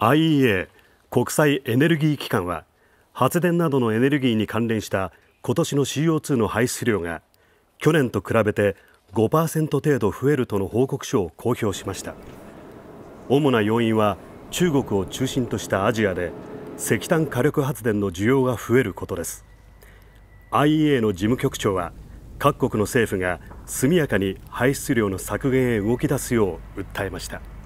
IEA 国際エネルギー機関は発電などのエネルギーに関連した今年の CO2 の排出量が去年と比べて5%程度増えるとの報告書を公表しました主な要因は中国を中心としたアジアで石炭火力発電の需要が増えることです IEA の事務局長は各国の政府が速やかに排出量の削減へ動き出すよう訴えました。